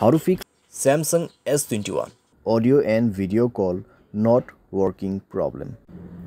how to fix samsung s21 audio and video call not working problem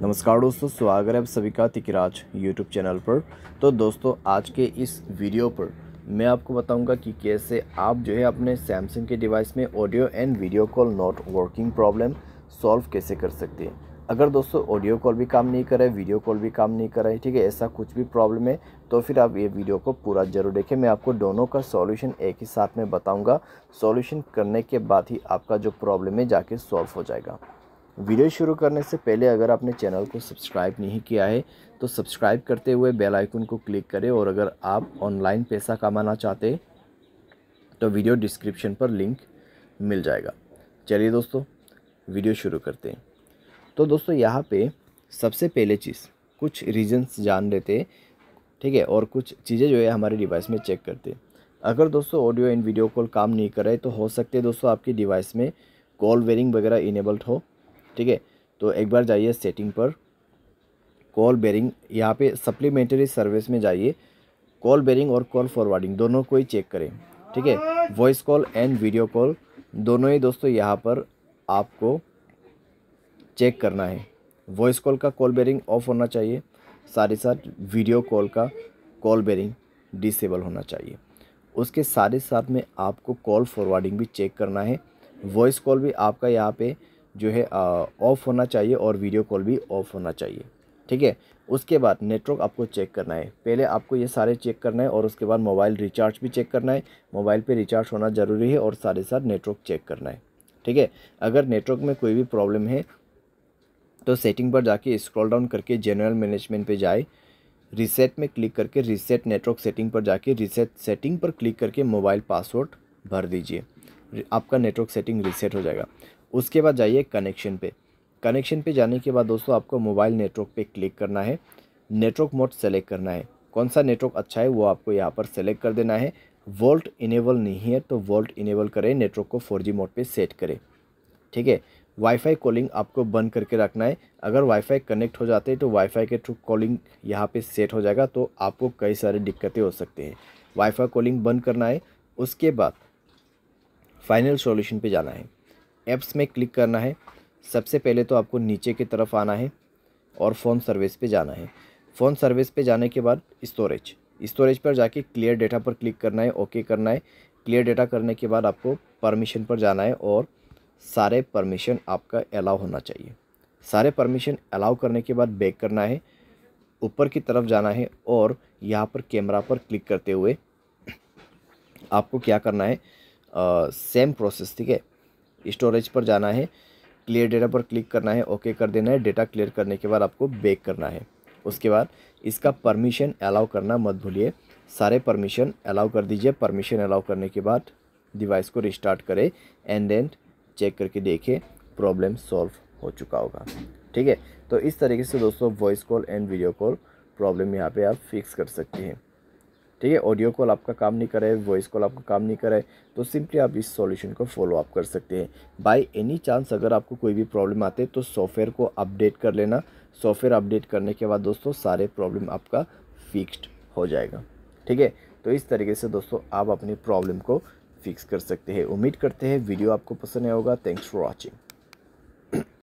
नमस्कार दोस्तों स्वागत है आप सभी का तिकराज यूट्यूब चैनल पर तो दोस्तों आज के इस वीडियो पर मैं आपको बताऊंगा कि कैसे आप जो है अपने सैमसंग के डिवाइस में audio and video call not working problem solve कैसे कर सकते हैं अगर दोस्तों ऑडियो कॉल भी काम नहीं कर रहा है वीडियो कॉल भी काम नहीं कर रहा है ठीक है ऐसा कुछ भी प्रॉब्लम है तो फिर आप ये वीडियो को पूरा जरूर देखें मैं आपको दोनों का सॉल्यूशन एक ही साथ में बताऊंगा सॉल्यूशन करने के बाद ही आपका जो प्रॉब्लम है जाके सॉल्व हो जाएगा वीडियो शुरू करने से पहले अगर आपने चैनल को सब्सक्राइब नहीं किया है तो सब्सक्राइब करते हुए बेल आइकन को क्लिक करें और अगर आप ऑनलाइन पैसा कमाना चाहते तो वीडियो डिस्क्रिप्शन पर लिंक मिल जाएगा चलिए दोस्तों वीडियो शुरू करते हैं तो दोस्तों यहाँ पे सबसे पहले चीज़ कुछ रीजन्स जान लेते ठीक है और कुछ चीज़ें जो है हमारे डिवाइस में चेक करते अगर दोस्तों ऑडियो एंड वीडियो कॉल काम नहीं कर रहे तो हो सकते दोस्तों आपकी डिवाइस में कॉल वेरिंग वगैरह इनेबल्ड हो ठीक है तो एक बार जाइए सेटिंग पर कॉल बेरिंग यहाँ पे सप्लीमेंट्री सर्विस में जाइए कॉल बेरिंग और कॉल फॉरवर्डिंग दोनों को ही चेक करें ठीक है voice call and video call दोनों ही दोस्तों यहाँ पर आपको चेक करना है वॉइस कॉल का कॉल बेरिंग ऑफ होना चाहिए साथ ही साथ वीडियो कॉल का कॉल बेरिंग डिसेबल होना चाहिए उसके साथ ही साथ में आपको कॉल फॉरवर्डिंग भी चेक करना है वॉइस कॉल भी आपका यहाँ पे जो है ऑफ़ होना चाहिए और वीडियो कॉल भी ऑफ़ होना चाहिए ठीक है उसके बाद नेटवर्क आपको चेक करना है पहले आपको ये सारे चेक करना है और उसके बाद मोबाइल रिचार्ज भी चेक करना है मोबाइल पे रिचार्ज होना ज़रूरी है और साथ ही साथ नेटवर्क चेक करना है ठीक है अगर नेटवर्क में कोई भी प्रॉब्लम है तो सेटिंग पर जाके स्क्रॉल डाउन करके जनरल मैनेजमेंट पे जाए रीसेट में क्लिक करके रीसेट नेटवर्क सेटिंग पर जाके रीसेट सेटिंग पर क्लिक करके मोबाइल पासवर्ड भर दीजिए आपका नेटवर्क सेटिंग रीसेट हो जाएगा उसके बाद जाइए कनेक्शन पे कनेक्शन पे जाने के बाद दोस्तों आपको मोबाइल नेटवर्क पे क्लिक करना है नेटवर्क मोड सेलेक्ट करना है कौन सा नेटवर्क अच्छा है वो आपको यहाँ पर सेलेक्ट कर देना है वोल्ट इनेबल नहीं है तो वोल्ट इनेबल करें नेटवर्क को फोर मोड पर सेट करें ठीक है वाईफाई कॉलिंग आपको बंद करके रखना है अगर वाईफाई कनेक्ट हो जाते हैं तो वाईफाई के थ्रू कॉलिंग यहाँ पे सेट हो जाएगा तो आपको कई सारी दिक्कतें हो सकती हैं वाईफाई कॉलिंग बंद करना है उसके बाद फाइनल सॉल्यूशन पे जाना है ऐप्स में क्लिक करना है सबसे पहले तो आपको नीचे की तरफ आना है और फ़ोन सर्विस पर जाना है फ़ोन सर्विस पर जाने के बाद इस्टोरेज स्टोरेज पर जाके क्लियर डेटा पर क्लिक करना है ओके करना है क्लियर डेटा करने के बाद आपको परमिशन पर जाना है और सारे परमिशन आपका अलाउ होना चाहिए सारे परमिशन अलाउ करने के बाद बैक करना है ऊपर की तरफ जाना है और यहाँ पर कैमरा पर क्लिक करते हुए आपको क्या करना है सेम प्रोसेस ठीक है स्टोरेज पर जाना है क्लियर डेटा पर क्लिक करना है ओके कर देना है डेटा क्लियर करने के बाद आपको बैक करना है उसके बाद इसका परमिशन अलाउ करना मत भूलिए सारे परमिशन अलाउ कर दीजिए परमिशन अलाउ करने के बाद डिवाइस को रिस्टार्ट करें एंड देन चेक करके देखें प्रॉब्लम सॉल्व हो चुका होगा ठीक है तो इस तरीके से दोस्तों voice call and video call problem यहाँ पे आप फिक्स तो कर सकते हैं ठीक है ऑडियो कॉल आपका काम नहीं करे वॉइस कॉल आपका काम नहीं करे तो सिंपली आप इस सॉल्यूशन को फॉलो अप कर सकते हैं बाय एनी चांस अगर आपको कोई भी प्रॉब्लम आते तो सॉफ्टवेयर को अपडेट कर लेना सॉफ्टवेयर अपडेट करने के बाद दोस्तों सारे प्रॉब्लम आपका फिक्स्ड हो जाएगा ठीक है तो इस तरीके से दोस्तों आप अपनी प्रॉब्लम को फिक्स कर सकते हैं उम्मीद करते हैं वीडियो आपको पसंद आया होगा थैंक्स फॉर वॉचिंग